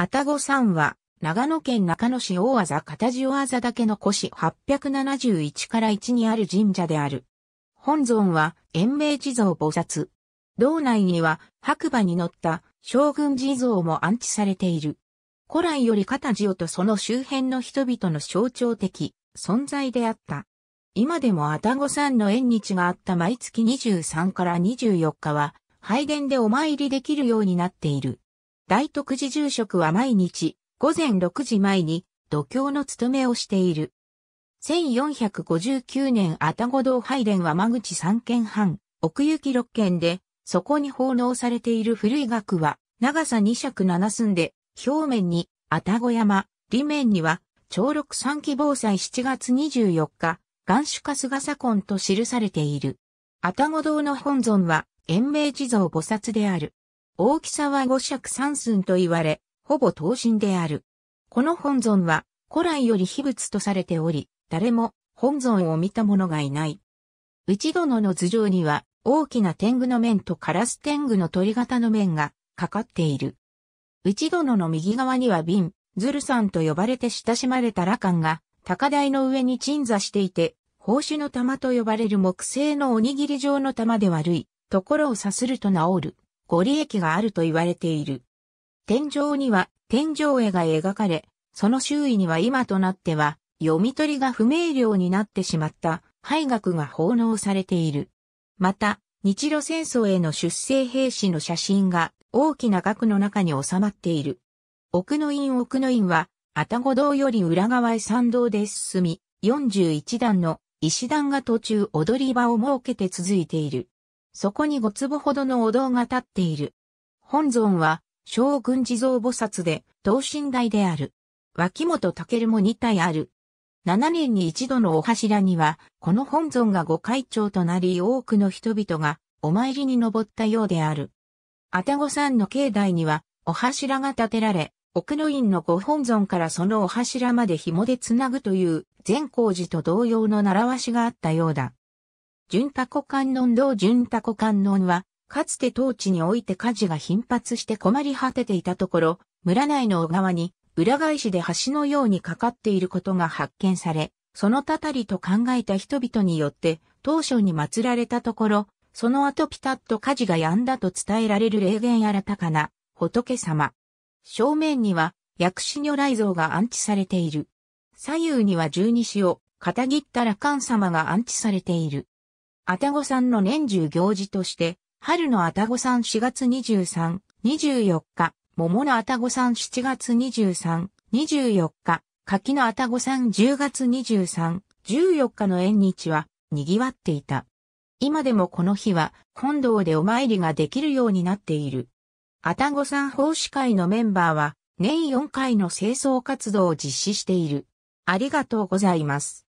愛宕んは、長野県中野市大字片地大だ岳の古市871から1にある神社である。本尊は、延命地蔵菩薩。道内には、白馬に乗った将軍地蔵も安置されている。古来より片地をとその周辺の人々の象徴的存在であった。今でも愛宕んの縁日があった毎月23から24日は、拝殿でお参りできるようになっている。大徳寺住職は毎日、午前6時前に、土胸の務めをしている。1459年愛宕堂拝殿は間口3軒半、奥行き6軒で、そこに奉納されている古い額は、長さ2尺7寸で、表面に、愛宕山、裏面には、長禄三期防災7月24日、元首すが左近と記されている。愛宕堂の本尊は、延命地蔵菩薩である。大きさは五尺三寸と言われ、ほぼ等身である。この本尊は古来より秘仏とされており、誰も本尊を見た者がいない。内殿の頭上には大きな天狗の面とカラス天狗の鳥型の面がかかっている。内殿の右側には瓶、ズルさんと呼ばれて親しまれた羅漢が高台の上に鎮座していて、宝珠の玉と呼ばれる木製のおにぎり状の玉で悪いところをさすると治るご利益があると言われている。天井には天井絵が描かれ、その周囲には今となっては読み取りが不明瞭になってしまった廃学が奉納されている。また、日露戦争への出征兵士の写真が大きな額の中に収まっている。奥の院奥の院は、愛宕堂より裏側へ参道で進み、41段の石段が途中踊り場を設けて続いている。そこに五坪ほどのお堂が建っている。本尊は、将軍地蔵菩薩で、等身大である。脇本武も2体ある。7年に一度のお柱には、この本尊が御開帳となり多くの人々がお参りに登ったようである。あごさ山の境内には、お柱が建てられ、奥の院の御本尊からそのお柱まで紐でつなぐという、善光寺と同様の習わしがあったようだ。純タコ観音道純タコ観音は、かつて当地において火事が頻発して困り果てていたところ、村内の小川に裏返しで橋のようにかかっていることが発見され、そのたたりと考えた人々によって当初に祀られたところ、その後ピタッと火事が止んだと伝えられる霊言新たかな仏様。正面には薬師如来像が安置されている。左右には十二子を片切った羅漢様が安置されている。あたごさんの年中行事として、春のあたごさん4月23、24日、桃のあたごさん7月23、24日、柿のあごさん10月23、14日の縁日は賑わっていた。今でもこの日は本堂でお参りができるようになっている。あたごさん奉仕会のメンバーは年4回の清掃活動を実施している。ありがとうございます。